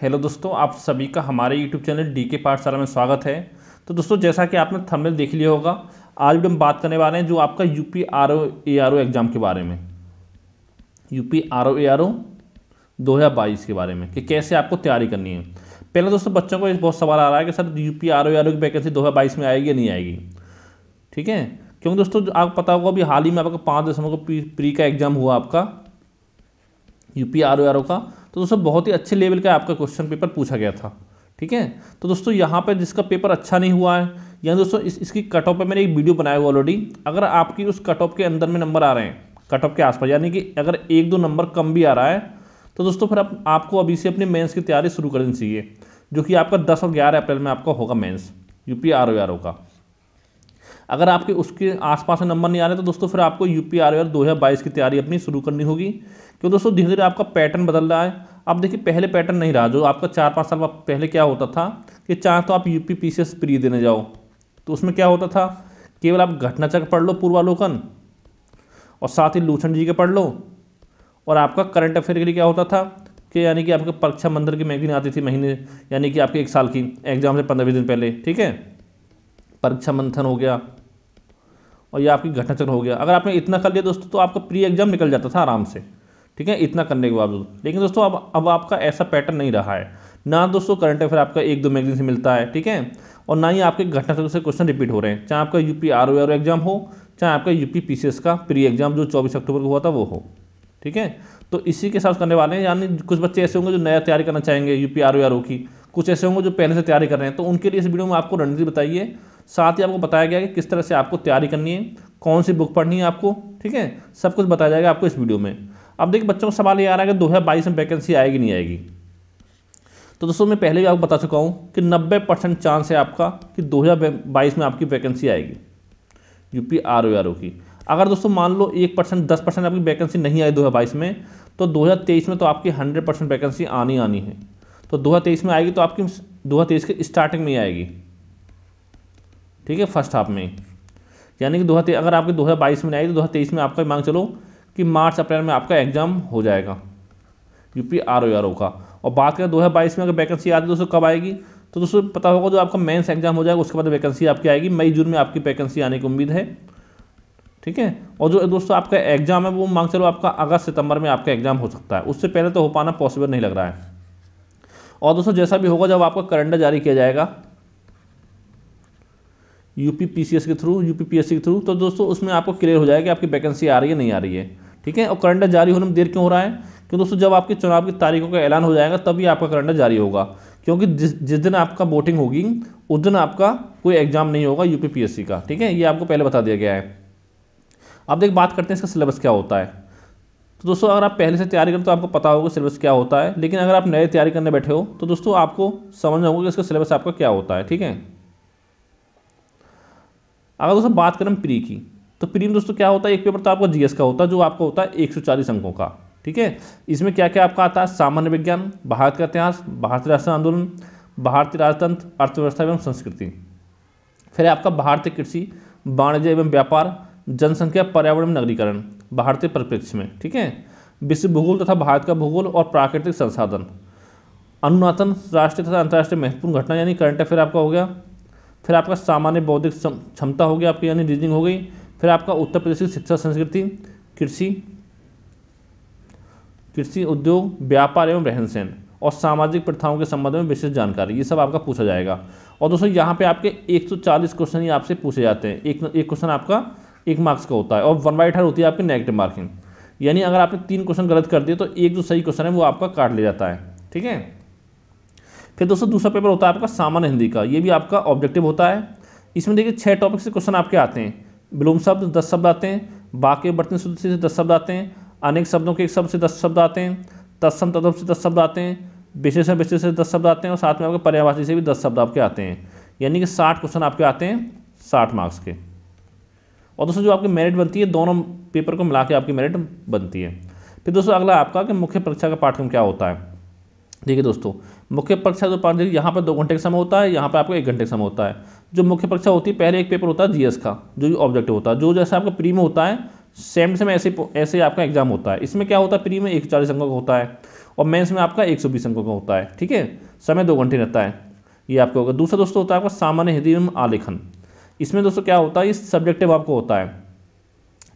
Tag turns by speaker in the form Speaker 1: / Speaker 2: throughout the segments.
Speaker 1: hello दोस्तों आप सभी का हमारे यूट्यूब चैनल डी के पाठशाला में स्वागत है तो दोस्तों जैसा कि आपने थंबनेल देख लिया होगा आज भी हम बात करने वाले हैं जो आपका U P R O A R O exam के बारे में U P R O A R O दो हज़ार बाईस के बारे में कि कैसे आपको तैयारी करनी है पहले दोस्तों बच्चों को बहुत सवाल आ रहा है कि sir U P R O A R O की वैकेंसी दो हज़ार बाईस में आएगी या नहीं आएगी ठीक है क्योंकि दोस्तों आप पता होगा अभी हाल ही में आपका पाँच दिसंबर को प्री का एग्ज़ाम हुआ आपका U P R O R O का तो दोस्तों बहुत ही अच्छे लेवल का आपका क्वेश्चन पेपर पूछा गया था ठीक है तो दोस्तों यहाँ पर जिसका पेपर अच्छा नहीं हुआ है या दोस्तों इस इसकी कट ऑफ पर मैंने एक वीडियो बनाया हुआ ऑलरेडी अगर आपकी उस कट ऑफ के अंदर में नंबर आ रहे हैं कट ऑफ के आसपास यानी कि अगर एक दो नंबर कम भी आ रहा है तो दोस्तों फिर आप, आपको अभी से अपनी मेंस की तैयारी शुरू करनी चाहिए जो कि आपका 10 और 11 अप्रैल में आपका होगा mains UP R O R O का अगर आपके उसके आसपास में नंबर नहीं आ रहे तो दोस्तों फिर आपको यू पी आर दो हज़ार बाईस की तैयारी अपनी शुरू करनी होगी क्यों दोस्तों धीरे धीरे आपका पैटर्न बदल रहा है अब देखिए पहले पैटर्न नहीं रहा जो आपका चार पाँच साल पहले क्या होता था कि चाहे तो आप U P P C S pre देने जाओ तो उसमें क्या होता था केवल आप चक्र पढ़ लो पूर्वालोकन और साथ ही लूछन जी के पढ़ लो और आपका करंट अफेयर के लिए क्या होता था कि यानी कि आपके परीक्षा मंदिर की मैगजीन आती थी महीने यानी कि आपके एक साल की एग्जाम से पंद्रह दिन पहले ठीक है परीक्षा मंथन हो गया और ये आपकी घटनाचक्र हो गया अगर आपने इतना कर लिया दोस्तों तो आपका प्री एग्जाम निकल जाता था आराम से ठीक है इतना करने के बावजूद लेकिन दोस्तों अब अब आपका ऐसा पैटर्न नहीं रहा है ना दोस्तों करंट अफेयर आपका एक दो मैगजीन से मिलता है ठीक है और ना ही आपके घटनाचक्र से क्वेश्चन रिपीट हो रहे हैं चाहे आपका यूपी आर ओ एग्जाम हो चाहे आपका यूपी पी का प्री एग्जाम जो चौबीस अक्टूबर को हुआ था वो हो ठीक है तो इसी के साथ करने वाले हैं यानी कुछ बच्चे ऐसे होंगे जो नया तैयारी करना चाहेंगे यूपी आर ओ की कुछ ऐसे होंगे जो पहले से तैयारी कर रहे हैं तो उनके लिए इस वीडियो में आपको रणनीति बताइए साथ ही आपको बताया गया कि किस तरह से आपको तैयारी करनी है कौन सी बुक पढ़नी है आपको ठीक है सब कुछ बताया जाएगा आपको इस वीडियो में अब देखिए बच्चों का सवाल ये आ रहा है कि दो हज़ार बाईस में वैकेंसी आएगी नहीं आएगी तो दोस्तों मैं पहले भी आपको बता चुका हूँ कि नब्बे परसेंट चांस है आपका कि दो हज़ार बाईस में आपकी वैकेंसी आएगी UP R O R O की अगर दोस्तों मान लो एक परसेंट दस परसेंट आपकी वैकेंसी नहीं आई दो हज़ार बाईस में तो दो हज़ार तेईस में तो आपकी हंड्रेड परसेंट वैकेंसी आनी आनी है तो दो हज़ार तेईस में आएगी तो आपकी दो हज़ार तेईस के स्टार्टिंग में ही आएगी ठीक है फर्स्ट हाफ में यानी कि दो हज़ार अगर आपकी दो हज़ार बाईस में आई तो दो हज़ार तेईस में आपका मांग चलो कि मार्च अप्रैल में आपका एग्जाम हो जाएगा UP R O R O का और बात करें दो हज़ार बाईस में अगर वैकेंसी आती है दोस्तों कब आएगी तो दोस्तों पता होगा जो आपका मेंस एग्जाम हो जाएगा उसके बाद वैकेंसी आपकी आएगी मई जून में आपकी वैकेंसी आने की उम्मीद है ठीक है और जो दोस्तों आपका एग्जाम है वो मांग चलो आपका अगस्त सितंबर में आपका एग्जाम हो सकता है उससे पहले तो हो पाना पॉसिबल नहीं लग रहा है और दोस्तों जैसा भी होगा जब आपका कैलेंडर जारी किया जाएगा यूपीपीसीएस के थ्रू यूपीपीएससी के थ्रू तो दोस्तों उसमें आपको क्लियर हो जाएगा कि आपकी वैकेंसी आ रही है नहीं आ रही है ठीक है और करंडा जारी होने में देर क्यों हो रहा है क्योंकि दोस्तों जब आपके चुनाव की तारीखों का ऐलान हो जाएगा तभी आपका करंडा जारी होगा क्योंकि जिस जिस दिन आपका वोटिंग होगी उस दिन आपका कोई एग्जाम नहीं होगा यू का ठीक है ये आपको पहले बता दिया गया है अब देख बात करते हैं इसका सिलेबस क्या होता है तो दोस्तों अगर आप पहले से तैयारी करें तो आपको पता होगा सिलेबस क्या होता है लेकिन अगर आप नए तैयारी करने बैठे हो तो दोस्तों आपको समझना होगा कि इसका सिलेबस आपका क्या होता है ठीक है अगर दोस्तों बात करें प्री की तो प्री में दोस्तों क्या होता है एक पेपर तो आपका जीएस का होता है जो आपका होता है चालीस अंकों का ठीक है इसमें क्या क्या आपका आता है सामान्य विज्ञान भारत का इतिहास भारतीय राष्ट्रीय आंदोलन भारतीय राजतंत्र अर्थव्यवस्था एवं संस्कृति फिर आपका भारतीय कृषि वाणिज्य एवं व्यापार जनसंख्या पर्यावरण नगरीकरण भारतीय परिप्रेक्ष्य में ठीक है विश्व भूगोल तथा भारत का भूगोल और प्राकृतिक संसाधन अनुनातन राष्ट्रीय तथा अंतर्राष्ट्रीय महत्वपूर्ण घटना यानी करंट अफेयर आपका हो गया फिर आपका सामान्य बौद्धिक क्षमता हो गई आपकी यानी रीजनिंग हो गई फिर आपका उत्तर प्रदेश की शिक्षा संस्कृति कृषि कृषि उद्योग व्यापार एवं रहन सहन और सामाजिक प्रथाओं के संबंध में विशेष जानकारी ये सब आपका पूछा जाएगा और दोस्तों यहाँ पे आपके 140 क्वेश्चन ही आपसे पूछे जाते हैं एक एक क्वेश्चन आपका एक मार्क्स का होता है और वन बाई होती है आपकी नेगेटिव मार्किंग यानी अगर आपने तीन क्वेश्चन गलत कर दिए तो एक जो सही क्वेश्चन है वो आपका काट ले जाता है ठीक है फिर दोस्तों दूसरा पेपर होता है आपका सामान्य हिंदी का ये भी आपका ऑब्जेक्टिव होता है इसमें देखिए छह टॉपिक से क्वेश्चन आपके आते हैं विलोम शब्द दस शब्द आते हैं बाकी बर्तन शुद्ध से दस शब्द आते हैं अनेक शब्दों के एक शब्द से दस शब्द आते हैं तत्सम तत्व से दस शब्द आते हैं विशेषण विशेष से दस शब्द आते हैं और साथ में आपके पर्यावासी से भी दस शब्द आपके आते हैं यानी कि साठ क्वेश्चन आपके आते हैं साठ मार्क्स के और दोस्तों जो आपकी मेरिट बनती है दोनों पेपर को मिला के आपकी मेरिट बनती है फिर दोस्तों अगला आपका कि मुख्य परीक्षा का पाठ्यक्रम क्या होता है देखिए दोस्तों मुख्य परीक्षा जो पाँच यहाँ पर दो घंटे का समय होता है यहाँ पर आपको एक घंटे का समय होता है जो मुख्य परीक्षा होती है पहले एक पेपर होता है जीएस का जो ऑब्जेक्टिव होता है जो जैसे आपका प्री में होता है सेम से में ऐसे ऐसे आपका एग्जाम होता है इसमें क्या होता है प्री में एक चालीस अंकों का होता है और मेंस में आपका एक सौ बीस अंकों का होता है ठीक है समय दो घंटे रहता है ये आपका होगा दूसरा दोस्तों होता है आपका सामान्य हिंदी एवं आलेखन इसमें दोस्तों क्या होता है ये सब्जेक्टिव आपको होता है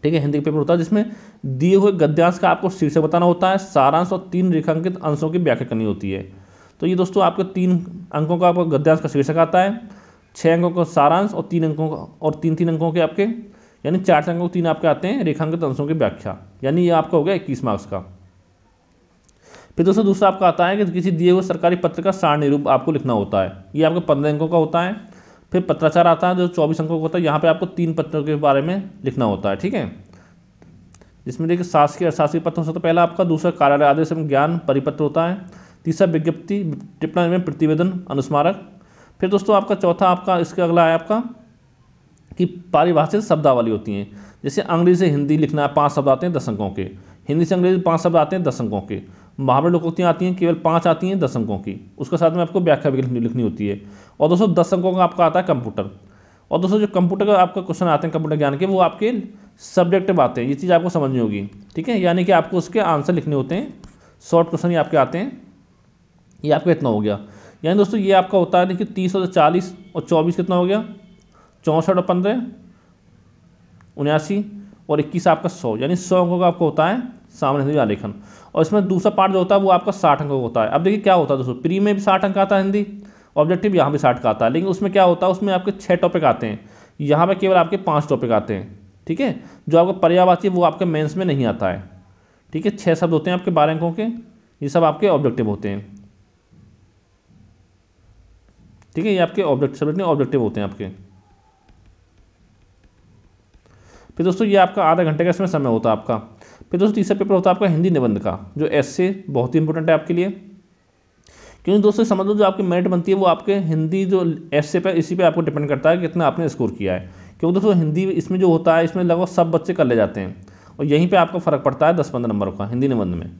Speaker 1: ठीक है हिंदी का पेपर होता है जिसमें दिए हुए गद्यांश का आपको शीर्षक बताना होता है सारांश और तीन रेखांकित अंशों की व्याख्या करनी होती है तो ये दोस्तों आपके तीन अंकों का आपका गद्यांश का शीर्षक आता है छः अंकों का सारांश और तीन अंकों का और तीन तीन अंकों के आपके यानी चार अंकों तीन आपके आते हैं रेखांकित अंशों की व्याख्या यानी ये आपका हो गया इक्कीस मार्क्स का फिर दोस्तों दूसरा आपका आता है कि किसी दिए हुए सरकारी पत्र का सार निरूप आपको लिखना होता है ये आपका पंद्रह अंकों का होता है फिर पत्राचार आता है जो चौबीस अंकों का होता है यहाँ पर आपको तीन पत्रों के बारे में लिखना होता है ठीक है जिसमें देखिए शासकीय अशासकीय पत्र होता तो है पहला आपका दूसरा कार्यालय आदेश एवं ज्ञान परिपत्र होता है तीसरा विज्ञप्ति टिप्पणी में प्रतिवेदन अनुस्मारक फिर दोस्तों आपका चौथा आपका इसका अगला है आपका कि पारिभाषित शब्दावली होती हैं जैसे अंग्रेजी से हिंदी लिखना है पाँच शब्द आते हैं दस अंकों के हिंदी से अंग्रेजी पाँच शब्द आते हैं दस अंकों के महावरण लोकोक्तियाँ आती हैं केवल पाँच आती हैं दस अंकों की उसके साथ में आपको व्याख्या भी लिखनी होती है और दोस्तों दस अंकों का आपका आता है कंप्यूटर और दोस्तों जो कंप्यूटर का आपका क्वेश्चन आते हैं कंप्यूटर ज्ञान के वो आपके सब्जेक्टिव आते हैं ये चीज़ आपको समझनी होगी ठीक है यानी कि आपको उसके आंसर लिखने होते हैं शॉर्ट क्वेश्चन ही आपके आते हैं ये आपका इतना हो गया यानी दोस्तों ये आपका होता है देखिए तीस और चालीस और चौबीस कितना हो गया चौंसठ और पंद्रह उन्यासी और इक्कीस आपका सौ यानी सौ अंकों का आपका होता है सामने हिंदी आलेखन और इसमें दूसरा पार्ट जो होता है वो आपका साठ अंकों का होता है अब देखिए क्या होता है दोस्तों प्री में भी साठ अंक आता है हिंदी ऑब्जेक्टिव यहाँ भी साठ का आता है लेकिन उसमें क्या होता है उसमें आपके छः टॉपिक आते हैं यहाँ पर केवल आपके पाँच टॉपिक आते हैं ठीक है जो आपका पर्यावाची वो आपके मेन्स में नहीं आता है ठीक है छः शब्द होते हैं आपके बारह अंकों के ये सब आपके ऑब्जेक्टिव होते हैं ठीक है ये आपके ऑब्जेक्ट सब ऑब्जेक्टिव होते हैं आपके फिर दोस्तों ये आपका आधा घंटे का इसमें समय होता है आपका फिर दोस्तों तीसरा पेपर होता है आपका हिंदी निबंध का जो एस से बहुत ही इंपॉर्टेंट है आपके लिए क्योंकि दोस्तों समझ लो जो आपकी मेरिट बनती है वो आपके हिंदी जो एस से पे इसी पे आपको डिपेंड करता है कि कितना आपने स्कोर किया है क्योंकि दोस्तों हिंदी इसमें जो होता है इसमें लगभग सब बच्चे कर ले जाते हैं और यहीं पर आपका फ़र्क पड़ता है दस पंद्रह नंबर का हिंदी निबंध में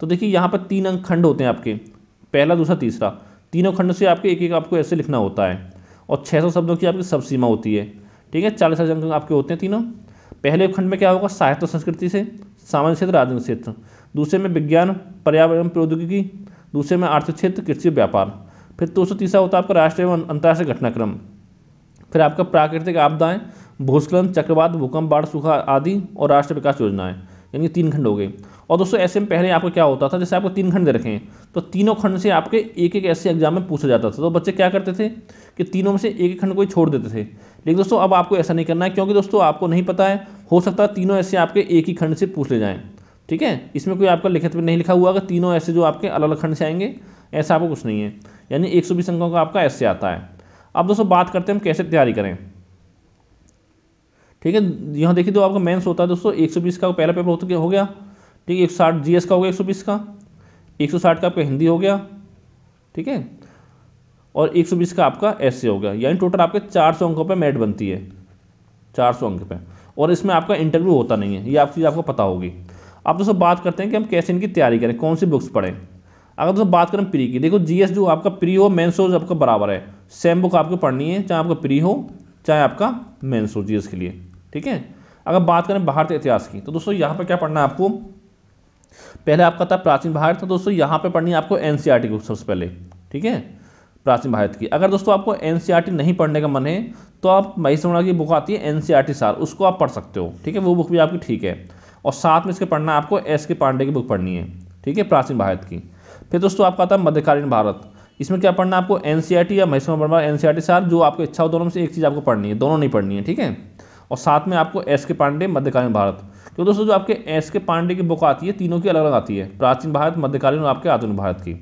Speaker 1: तो देखिए यहाँ पर तीन अंक खंड होते हैं आपके पहला दूसरा तीसरा तीनों खंडों से आपके एक एक आपको ऐसे लिखना होता है और 600 शब्दों की आपकी सब सीमा होती है ठीक है चालीस हजार अंक आपके होते हैं तीनों पहले खंड में क्या होगा साहित्य संस्कृति से सामाजिक क्षेत्र राजनीतिक क्षेत्र दूसरे में विज्ञान पर्यावरण प्रौद्योगिकी दूसरे में आर्थिक क्षेत्र कृषि व्यापार फिर सौ तीसरा होता है आपका राष्ट्रीय एवं अंतर्राष्ट्रीय घटनाक्रम फिर आपका प्राकृतिक आपदाएँ भूस्खलन चक्रवात भूकंप बाढ़ सूखा आदि और राष्ट्रीय विकास योजनाएँ यानी तीन खंड हो गए और दोस्तों ऐसे में पहले आपको क्या होता था जैसे आपको तीन खंड दे रखे हैं तो तीनों खंड से आपके एक एक ऐसे एग्जाम में पूछा जाता था तो बच्चे क्या करते थे कि तीनों में से एक एक खंड कोई छोड़ देते थे लेकिन दोस्तों अब आपको ऐसा नहीं करना है क्योंकि दोस्तों आपको नहीं पता है हो सकता है तीनों ऐसे आपके एक ही खंड से पूछ ले जाएँ ठीक है इसमें कोई आपका लिखित में नहीं लिखा हुआ अगर तीनों ऐसे जो आपके अलग अलग खंड से आएंगे ऐसा आपको कुछ नहीं है यानी एक सौ बीस अंकों का आपका ऐसे आता है अब दोस्तों बात करते हैं हम कैसे तैयारी करें ठीक है यहाँ देखिए तो आपका मेंस होता है दोस्तों 120 का पहला पेपर तो हो गया ठीक है एक साठ जी का हो गया एक सौ बीस का एक सौ साठ का आपका हिंदी हो गया ठीक है और एक सौ बीस का आपका एस हो गया यानी टोटल आपके चार सौ अंकों पर मेट बनती है चार सौ अंक पे और इसमें आपका इंटरव्यू होता नहीं है ये आप चीज़ आपको पता होगी आप दोस्तों बात करते हैं कि हम कैसे इनकी तैयारी करें कौन सी बुक्स पढ़ें अगर दोस्तों बात करें प्री की देखो जीएस जो आपका प्री हो मेन्स हो आपका बराबर है सेम बुक आपको पढ़नी है चाहे आपका प्री हो चाहे आपका मेन्स हो जी के लिए ठीक है अगर बात करें भारतीय इतिहास की तो दोस्तों यहाँ पर क्या पढ़ना है आपको पहले आपका था प्राचीन भारत था दोस्तों यहाँ पे पढ़नी है आपको एन e की सबसे पहले ठीक है प्राचीन भारत की अगर दोस्तों आपको एन e नहीं पढ़ने का मन है तो आप महेश की बुक आती है एन e सार उसको आप पढ़ सकते हो ठीक है वो बुक भी आपकी ठीक है और साथ में इसके पढ़ना आपको एस के पांडे की बुक पढ़नी है ठीक है प्राचीन भारत की फिर दोस्तों आपका आता है मध्यकालीन भारत इसमें क्या पढ़ना आपको एन या महेश्वर वर्मा एन सी सार जो आपको इच्छा हो दोनों में से एक चीज़ आपको पढ़नी है दोनों नहीं पढ़नी है ठीक है और साथ में आपको एस के पांडे मध्यकालीन भारत तो दोस्तों जो आपके एस के पांडे की बुक आती है तीनों की अलग अलग आती है प्राचीन भारत मध्यकालीन और आपके आधुनिक भारत की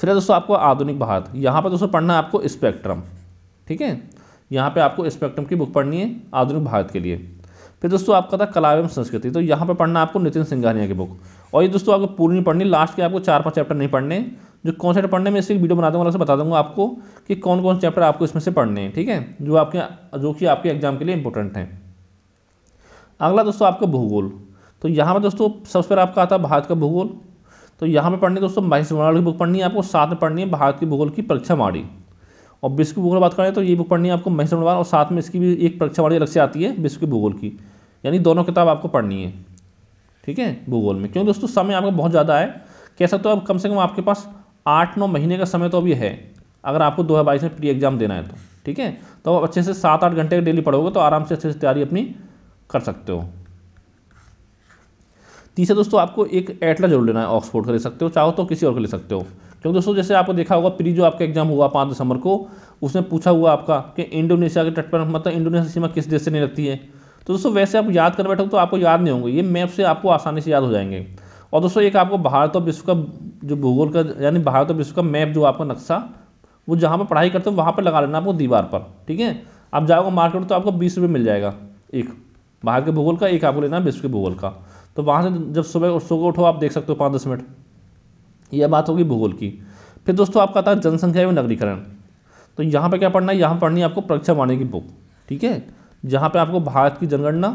Speaker 1: फिर है दोस्तों आपको आधुनिक भारत यहाँ पर दोस्तों पढ़ना है आपको स्पेक्ट्रम ठीक है यहाँ पर आपको स्पेक्ट्रम की बुक पढ़नी है आधुनिक भारत के लिए फिर दोस्तों आपका था कला एवं संस्कृति तो यहाँ पर पढ़ना आपको नितिन सिंघानिया की बुक और ये दोस्तों आपको पूरी नहीं पढ़नी लास्ट के आपको चार पाँच चैप्टर नहीं पढ़ने जो कौन से पढ़ने में इसकी वीडियो बना दूंगा अलग से बता दूंगा आपको कि कौन कौन से चैप्टर आपको इसमें से पढ़ने हैं ठीक है जो आपके जो कि आपके एग्जाम के लिए इंपॉर्टेंट हैं अगला दोस्तों आपका भूगोल तो यहाँ पर दोस्तों सबसे पहले आपका आता है भारत का भूगोल तो यहाँ पर पढ़नी है दोस्तों महेश वर्णाल की बुक पढ़नी है आपको साथ में पढ़नी है भारत की भूगोल की परीक्षा माड़ी और विश्व की भूगोल बात करें तो ये बुक पढ़नी है आपको महेश वर्णाल और साथ में इसकी भी एक परीक्षा माड़ी अलग से आती है विश्व की भूगोल की यानी दोनों किताब आपको पढ़नी है ठीक है भूगोल में क्योंकि दोस्तों समय आपका बहुत ज़्यादा है कह सकते हो अब कम से कम आपके पास आठ नौ महीने का समय तो अभी है अगर आपको दो हज़ार बाईस में प्री एग्ज़ाम देना है तो ठीक है तो अच्छे से सात आठ घंटे डेली पढ़ोगे तो आराम से अच्छे से तैयारी अपनी कर सकते हो तीसरा दोस्तों आपको एक एटला जरूर लेना है ऑक्सफोर्ड का ले सकते हो चाहो तो किसी और का ले सकते हो क्योंकि दोस्तों जैसे आपको देखा होगा प्री जो आपका एग्जाम हुआ पाँच दिसंबर को उसमें पूछा हुआ आपका कि इंडोनेशिया के तट पर मतलब इंडोनेशिया सीमा किस देश से नहीं लगती है तो दोस्तों वैसे आप याद कर बैठो तो आपको याद नहीं होंगे ये मैप से आपको आसानी से याद हो जाएंगे और दोस्तों एक आपको भारत और विश्व का जो भूगोल का यानी भारत और विश्व का मैप जो आपका नक्शा वो जहाँ पर पढ़ाई करते हो वहाँ पर लगा लेना आपको दीवार पर ठीक है आप जाओगे मार्केट तो आपको बीस रुपये मिल जाएगा एक बाहर के भूगोल का एक आपको लेना है विश्व के भूगोल का तो वहाँ से जब सुबह सो उठो आप देख सकते हो पाँच दस मिनट यह बात होगी भूगोल की फिर दोस्तों आपका आता है जनसंख्या एवं नगरीकरण तो यहाँ पे क्या पढ़ना है यहाँ पढ़नी है आपको परीक्षा वाणी की बुक ठीक है जहाँ पे आपको भारत की जनगणना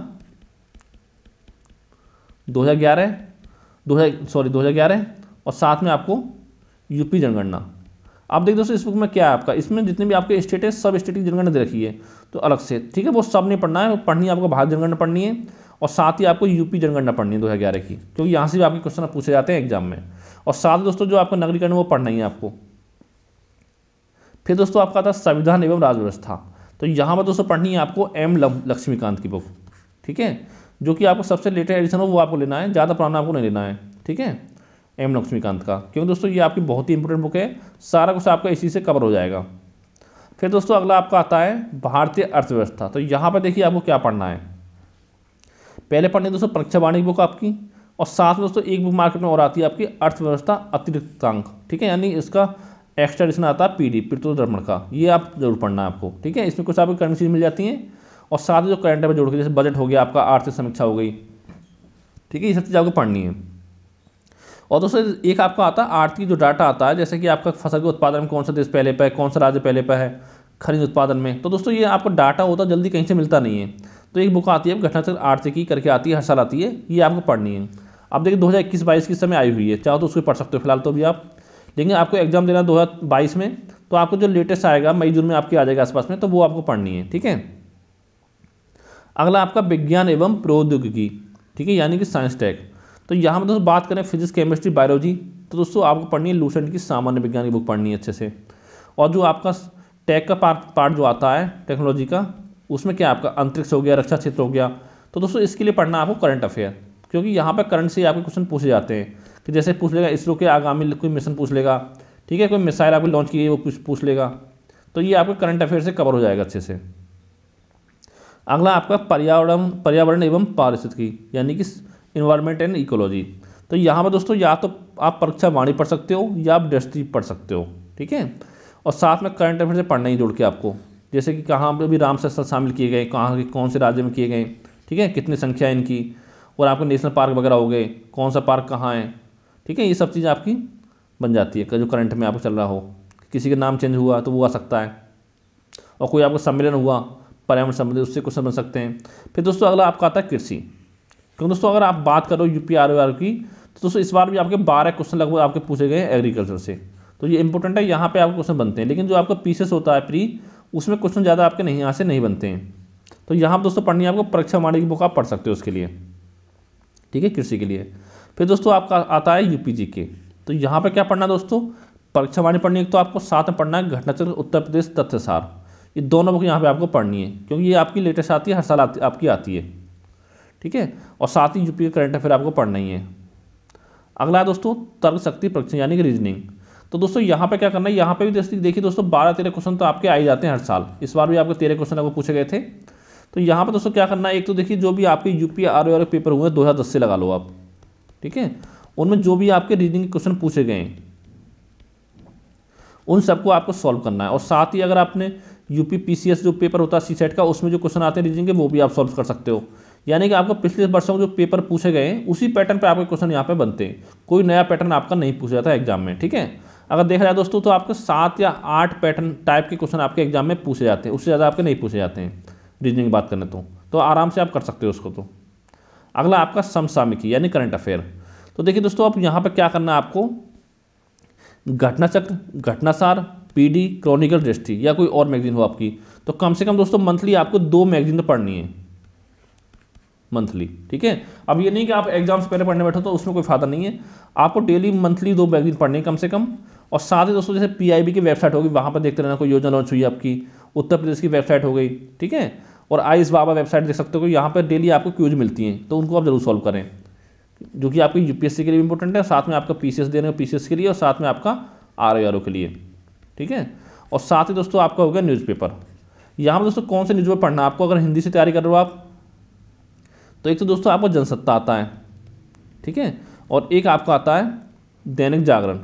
Speaker 1: 2011 हजार सॉरी 2011 और साथ में आपको यूपी जनगणना आप देखिए दोस्तों इस बुक में क्या है आपका इसमें जितने भी आपके स्टेट है सब स्टेट की जनगणना दे रखी है तो अलग से ठीक है वो सब नहीं पढ़ना है पढ़नी आपको भारत जनगणना पढ़नी है और साथ ही आपको यूपी जनगणना पढ़नी है दो हज़ार ग्यारह की क्योंकि यहाँ से भी आपके क्वेश्चन पूछे जाते हैं एग्जाम में और साथ दोस्तों जो आपका नगरीकरण वो पढ़ना ही है आपको फिर दोस्तों आपका था संविधान एवं राजव्यवस्था तो यहाँ पर दोस्तों पढ़नी है आपको एम लक्ष्मीकांत की बुक ठीक है जो कि आपको सबसे लेटेस्ट एडिशन हो वो आपको लेना है ज़्यादा पुराना आपको नहीं लेना है ठीक है एम लक्ष्मीकांत का क्योंकि दोस्तों ये आपकी बहुत ही इंपॉर्टेंट बुक है सारा कुछ आपका इसी से कवर हो जाएगा फिर दोस्तों अगला आपका आता है भारतीय अर्थव्यवस्था तो यहाँ पर देखिए आपको क्या पढ़ना है पहले पढ़नी दोस्तों परीक्षा वाणी की बुक आपकी और साथ में दोस्तों एक बुक मार्केट में और आती है आपकी अर्थव्यवस्था अतिरिक्तांक ठीक है यानी इसका एक्स्ट्रा एडिशन आता है पी डी प्रत्युदर्मण का ये आप जरूर पढ़ना है आपको ठीक है इसमें कुछ आपको करेंसी मिल जाती हैं और साथ में जो करंट अफेयर जोड़ के जैसे बजट हो गया आपका आर्थिक समीक्षा हो गई ठीक है ये सब चीज़ आपको पढ़नी है और दोस्तों एक आपका आता है आर्थिक जो डाटा आता है जैसे कि आपका फसल के उत्पादन में कौन सा देश पहले पर है कौन सा राज्य पहले पर है खनिज उत्पादन में तो दोस्तों ये आपका डाटा होता है जल्दी कहीं से मिलता नहीं है तो एक बुक आती है चक्र आर्थिकी करके आती है हर साल आती है ये आपको पढ़नी है अब देखिए दो हज़ार इक्कीस बाईस की समय आई हुई है चाहो तो उसको पढ़ सकते हो फिलहाल तो अभी आप लेकिन आपको एग्जाम देना दो हज़ार बाईस में तो आपको जो लेटेस्ट आएगा मई जून में आपके आ जाएगा आसपास में तो वो आपको पढ़नी है ठीक है अगला आपका विज्ञान एवं प्रौद्योगिकी ठीक है यानी कि साइंस टेक तो यहाँ पर दोस्तों बात करें फिजिक्स केमिस्ट्री बायोलॉजी तो दोस्तों आपको पढ़नी है लूसेंट की सामान्य विज्ञान की बुक पढ़नी है अच्छे से और जो आपका टेक का पार्ट पार्ट जो आता है टेक्नोलॉजी का उसमें क्या आपका अंतरिक्ष हो गया रक्षा क्षेत्र हो गया तो दोस्तों इसके लिए पढ़ना आपको करंट अफेयर क्योंकि यहाँ पर करंट से आपके क्वेश्चन पूछे जाते हैं कि जैसे पूछ लेगा इसरो के आगामी कोई मिशन पूछ लेगा ठीक है कोई मिसाइल आपको लॉन्च की है वो कुछ पूछ लेगा तो ये आपके करंट अफेयर से कवर हो जाएगा अच्छे से अगला आपका पर्यावरण पर्यावरण एवं पारिस्थितिकी यानी कि इन्वायरमेंट एंड इकोलॉजी तो यहाँ पर दोस्तों या तो आप परीक्षा वाणी पढ़ सकते हो या आप डस्ट्री पढ़ सकते हो ठीक है और साथ में करंट अफेयर से पढ़ना ही जोड़ के आपको जैसे कि कहाँ पर अभी राम सस्ता शामिल किए गए कहाँ के कौन से राज्य में किए गए ठीक है कितनी संख्या है इनकी और आपके नेशनल पार्क वगैरह हो गए कौन सा पार्क कहाँ है ठीक है ये सब चीज़ आपकी बन जाती है जो करंट में आपको चल रहा हो किसी का नाम चेंज हुआ तो वो आ सकता है और कोई आपका सम्मेलन हुआ पर्यावरण संबंधित उससे कुछ समझ सकते हैं फिर दोस्तों अगला आपका आता है कृषि क्योंकि तो दोस्तों अगर आप बात करो यू पी आर आर की तो दोस्तों इस बार भी आपके बारह क्वेश्चन लगभग आपके पूछे गए हैं एग्रीकल्चर से तो ये इंपॉर्टेंट है यहाँ पे आपके क्वेश्चन बनते हैं लेकिन जो आपका पीसेस होता है प्री उसमें क्वेश्चन ज़्यादा आपके नहीं यहाँ से नहीं बनते हैं तो यहाँ दोस्तों पढ़नी है आपको परीक्षा माने की बुक आप पढ़ सकते हो उसके लिए ठीक है कृषि के लिए फिर दोस्तों आपका आता है यूपीजी के तो यहाँ पर क्या पढ़ना है दोस्तों परीक्षा वाणी पढ़नी है तो आपको साथ में पढ़ना है घटनाचक्र उत्तर प्रदेश तथ्यसार ये दोनों बुक यहाँ पर आपको पढ़नी है क्योंकि ये आपकी लेटेस्ट आती है हर साल आती, आपकी आती है ठीक है और साथ ही यूपी का करंट अफेयर आपको पढ़ना ही है अगला है दोस्तों तर्क शक्ति परीक्षण यानी कि रीजनिंग तो दोस्तों यहाँ पे क्या करना है यहाँ पे भी देखिए दोस्तों बारह तेरह क्वेश्चन तो आपके आ ही जाते हैं हर साल इस बार भी आपके तेरह क्वेश्चन आपको पूछे गए थे तो यहाँ पर दोस्तों क्या करना है एक तो देखिए जो भी आपके यू पी आर पेपर हुए दो हज़ार दस से लगा लो आप ठीक है उनमें जो भी आपके रीजनिंग के क्वेश्चन पूछे गए हैं उन सबको आपको सॉल्व करना है और साथ ही अगर आपने यूपी पीसीएस जो पेपर होता है सी सेट का उसमें जो क्वेश्चन आते हैं रीजनिंग के वो भी आप सॉल्व कर सकते हो यानी कि आपको पिछले वर्षों जो पेपर पूछे गए हैं उसी पैटर्न पर आपके क्वेश्चन यहाँ पर बनते हैं कोई नया पैटर्न आपका नहीं पूछा जाता एग्जाम में ठीक है अगर देखा जाए दोस्तों तो आपके सात या आठ पैटर्न टाइप के क्वेश्चन आपके एग्जाम में पूछे जाते हैं उससे ज़्यादा आपके नहीं पूछे जाते हैं रीजनिंग बात करने तो तो आराम से आप कर सकते हो उसको तो अगला आपका समसामिकी यानी करंट अफेयर तो देखिए दोस्तों आप यहाँ पर क्या करना है आपको घटनाचक्र घटनासार पीडी क्रॉनिकल दृष्टि या कोई और मैगजीन हो आपकी तो कम से कम दोस्तों मंथली आपको दो मैगजीन तो पढ़नी है मंथली ठीक है अब ये नहीं कि आप एग्जाम से पहले पढ़ने बैठो तो उसमें कोई फ़ायदा नहीं है आपको डेली मंथली दो मैगजीन पढ़नी कम से कम और साथ ही दोस्तों जैसे पीआईबी की वेबसाइट होगी वहाँ पर देखते रहना कोई योजना लॉन्च हुई आपकी उत्तर प्रदेश की वेबसाइट हो गई ठीक है और आइस बाबा वेबसाइट देख सकते हो यहाँ पर डेली आपको क्यूज मिलती हैं तो उनको आप जरूर सॉल्व करें जो कि आपकी यूपीएससी के लिए इंपॉर्टेंट है साथ में आपका पी पीसीएस देने पीसीएस के लिए और साथ में आपका आर के लिए ठीक है और साथ ही दोस्तों आपका हो गया न्यूज़पेपर यहाँ पर दोस्तों कौन से न्यूज़पेपर पढ़ना आपको अगर हिंदी से तैयारी कर रहे हो आप तो एक तो दोस्तों आपको जनसत्ता आता है ठीक है और एक आपका आता है दैनिक जागरण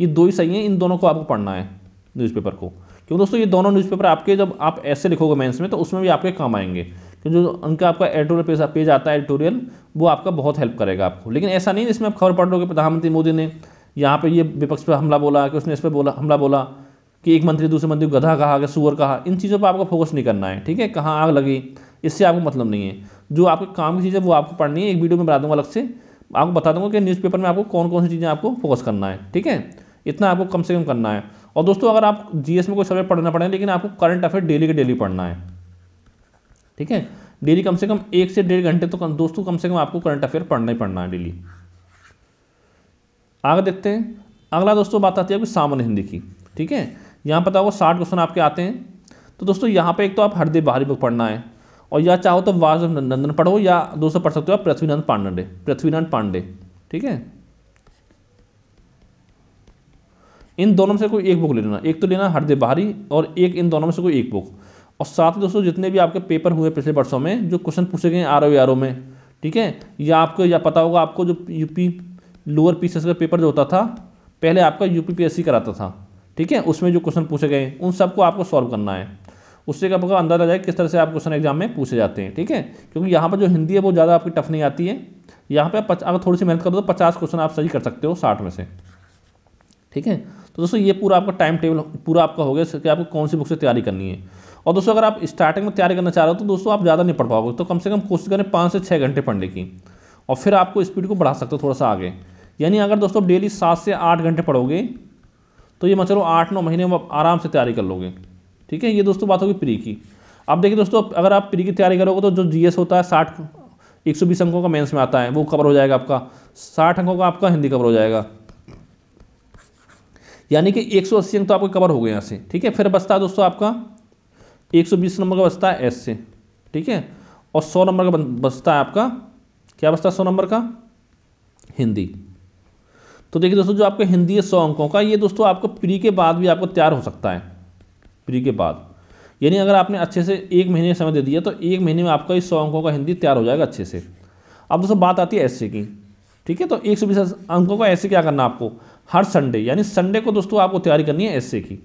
Speaker 1: ये दो ही सही हैं इन दोनों को आपको पढ़ना है न्यूज़पेपर को क्योंकि दोस्तों ये दोनों न्यूज़पेपर आपके जब आप ऐसे लिखोगे मेंस में तो उसमें भी आपके काम आएंगे क्योंकि जो उनका आपका एडिटोरियल पेज पेज आता है एडिटोरियल वो आपका बहुत हेल्प करेगा आपको लेकिन ऐसा नहीं इसमें आप खबर पढ़ लोगे प्रधानमंत्री मोदी ने यहाँ पर ये विपक्ष पर हमला बोला कि उसने इस पर बोला हमला बोला कि एक मंत्री दूसरे मंत्री को गधा कहा कि सुअर कहा इन चीज़ों पर आपको फोकस नहीं करना है ठीक है कहाँ आग लगी इससे आपको मतलब नहीं है जो आपके काम की चीज़ है वो आपको पढ़नी है एक वीडियो में बता दूंगा अलग से आपको बता दूंगा कि न्यूज़पेपर में आपको कौन कौन सी चीज़ें आपको फोकस करना है ठीक है इतना आपको कम से कम करना है और दोस्तों अगर आप जी में कोई सब्जेक्ट पढ़ना पड़े लेकिन आपको करंट अफेयर डेली के डेली पढ़ना है ठीक है डेली कम से कम एक से डेढ़ घंटे तो दोस्तों कम से कम आपको करंट अफेयर पढ़ना ही पढ़ना है डेली आगे देखते हैं अगला दोस्तों बात आती है आपकी सामान्य हिंदी की ठीक है यहाँ पता तो होगा साठ क्वेश्चन आपके आते हैं तो दोस्तों यहाँ पे एक तो आप हरदे बाहरी बुक पढ़ना है और या चाहो तो वासव नंदन पढ़ो या दोस्तों पढ़ सकते हो आप पांडे पृथ्वीनंद पांडे ठीक है इन दोनों में से कोई एक बुक ले लेना एक तो लेना हरदे बाहरी और एक इन दोनों में से कोई एक बुक और साथ ही दोस्तों जितने भी आपके पेपर हुए पिछले वर्षों में जो क्वेश्चन पूछे गए आर ओ आर ओ में ठीक है या आपको या पता होगा आपको जो यूपी लोअर पी का पेपर जो होता था पहले आपका यूपीपीएससी कराता था ठीक है उसमें जो क्वेश्चन पूछे गए उन सबको आपको सॉल्व करना है उससे आपका अंदाजा जाए किस तरह से आप क्वेश्चन एग्जाम में पूछे जाते हैं ठीक है क्योंकि यहाँ पर जो हिंदी है वो ज़्यादा आपकी टफ नहीं आती है यहाँ पर अगर थोड़ी सी मेहनत करो तो पचास क्वेश्चन आप सही कर सकते हो साठ में से ठीक है तो दोस्तों ये पूरा आपका टाइम टेबल पूरा आपका हो गया कि आपको कौन सी बुक से तैयारी करनी है और दोस्तों अगर आप स्टार्टिंग में तैयारी करना चाह रहे हो तो दोस्तों आप ज़्यादा नहीं पढ़ पाओगे तो कम से कम कोशिश करें पाँच से छः घंटे पढ़ने की और फिर आपको स्पीड को बढ़ा सकते हो थोड़ा सा आगे यानी अगर दोस्तों डेली सात से आठ घंटे पढ़ोगे तो ये मैं चलो आठ नौ महीने में आप आराम से तैयारी कर लोगे ठीक है ये दोस्तों बात होगी प्री की अब देखिए दोस्तों अगर आप प्री की तैयारी करोगे तो जो जी होता है साठ एक सौ बीस अंकों का मेंस में आता है वो कवर हो जाएगा आपका साठ अंकों का आपका हिंदी कवर हो जाएगा यानी कि एक सौ अस्सी अंक तो आपके कवर हो गए यहाँ से ठीक है फिर बचता है दोस्तों आपका एक सौ बीस नंबर का बचता है एस से ठीक है और सौ नंबर का बचता है आपका क्या बचता है सौ नंबर का हिंदी तो देखिए दोस्तों जो आपका हिंदी है सौ अंकों का ये दोस्तों आपको प्री के बाद भी आपको तैयार हो सकता है फ्री के बाद यानी अगर आपने अच्छे से एक महीने समय दे दिया तो एक महीने में आपका इस सौ अंकों का हिंदी तैयार हो जाएगा अच्छे से अब दोस्तों बात आती है ऐसे की ठीक है तो एक सौ अंकों का ऐसे क्या करना आपको हर संडे यानी संडे को दोस्तों आपको तैयारी करनी है ऐसे की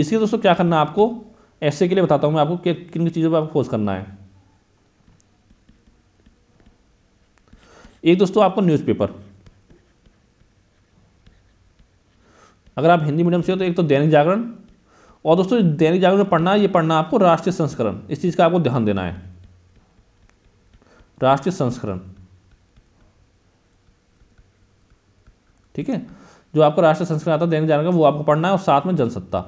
Speaker 1: इसके दोस्तों क्या करना आपको ऐसे के लिए बताता हूँ मैं आपको किन किन चीज़ों पर आपको फोर्स करना है एक दोस्तों आपको न्यूज़पेपर अगर आप हिंदी मीडियम से हो तो एक तो दैनिक जागरण और दोस्तों दैनिक जागरण में पढ़ना है ये पढ़ना आपको राष्ट्रीय संस्करण इस चीज़ का आपको ध्यान देना है राष्ट्रीय संस्करण ठीक है जो आपको राष्ट्रीय संस्करण आता है दैनिक जागरण का वो आपको पढ़ना है और साथ में जनसत्ता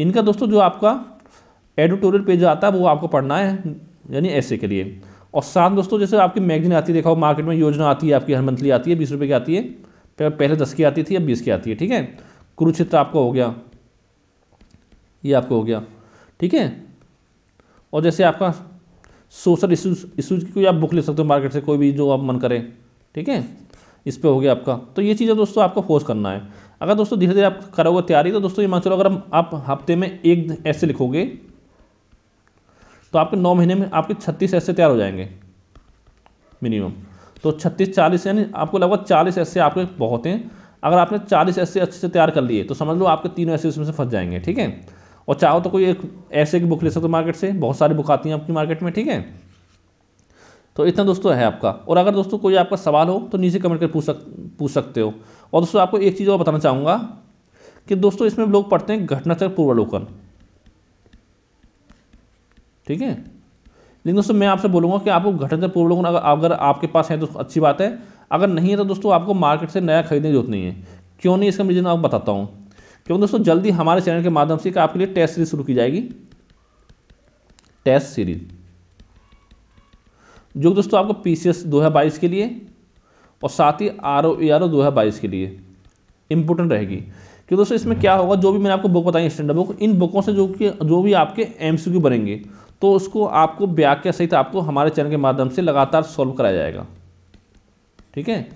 Speaker 1: इनका दोस्तों जो आपका एडिटोरियल पेज आता है वो आपको पढ़ना है यानी ऐसे के लिए और साथ दोस्तों जैसे आपकी मैगजीन आती है देखा मार्केट में योजना आती है आपकी हर मंथली आती है बीस रुपये की आती है पहले दस की आती थी अब बीस की आती है ठीक है कुरुक्षेत्र तो आपका हो गया ये आपका हो गया ठीक है और जैसे आपका सोशल इशूज इशूज की कोई आप बुक ले सकते हो मार्केट से कोई भी जो आप मन करें ठीक है इस पर हो गया आपका तो ये चीज़ें दोस्तों आपको फोर्स करना है अगर दोस्तों धीरे धीरे आप करोगे तैयारी तो दोस्तों ये मान चलो अगर आप हफ्ते में एक ऐसे लिखोगे तो आपके नौ महीने में आपके छत्तीस ऐसे तैयार हो जाएंगे मिनिमम तो छत्तीस चालीस यानी आपको लगभग चालीस ऐसे आपके बहुत हैं अगर आपने चालीस ऐसे अच्छे से तैयार कर लिए तो समझ लो आपके तीनों ऐसे उसमें से फंस जाएंगे ठीक है और चाहो तो कोई एक ऐसे की बुक ले सकते हो मार्केट से बहुत सारी बुक आती हैं आपकी मार्केट में ठीक है तो इतना दोस्तों है आपका और अगर दोस्तों कोई आपका सवाल हो तो नीचे कमेंट कर पूछ सक पूछ सकते हो और दोस्तों आपको एक चीज़ और बताना चाहूँगा कि दोस्तों इसमें लोग पढ़ते हैं घटनाचर पूर्वालोकन ठीक है लेकिन दोस्तों मैं आपसे बोलूँगा कि आपको घटनाचर पूर्वलोकन अगर अगर आपके पास है तो अच्छी बात है अगर नहीं है तो दोस्तों आपको मार्केट से नया खरीदने की जरूरत नहीं है क्यों नहीं इसका रीज़न आपको बताता हूँ क्योंकि दोस्तों जल्दी हमारे चैनल के माध्यम से आपके लिए टेस्ट सीरीज शुरू की जाएगी टेस्ट सीरीज जो दोस्तों आपको पी सी एस के लिए और साथ ही are O A R O दो के लिए इम्पोर्टेंट रहेगी क्योंकि दोस्तों इसमें क्या होगा जो भी मैंने आपको बुक बताई स्टैंडर्ड बुक इन बुकों से जो कि जो भी आपके एम बनेंगे तो उसको आपको व्याख्या सहित आपको हमारे चैनल के माध्यम से लगातार सॉल्व कराया जाएगा ठीक है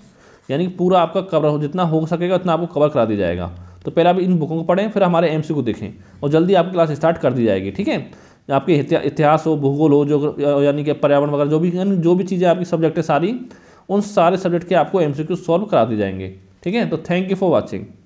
Speaker 1: यानी कि पूरा आपका कवर हो जितना हो सकेगा उतना आपको कवर करा दिया जाएगा तो पहले आप इन बुकों को पढ़ें फिर हमारे एम को देखें और जल्दी आपकी क्लास स्टार्ट कर दी जाएगी ठीक है आपके इतिहास हो भूगोल हो जो यानी कि पर्यावरण वगैरह जो भी जो भी चीज़ें आपकी सब्जेक्ट है सारी उन सारे सब्जेक्ट के आपको एम सी सॉल्व करा दिए जाएंगे ठीक है तो थैंक यू फॉर वॉचिंग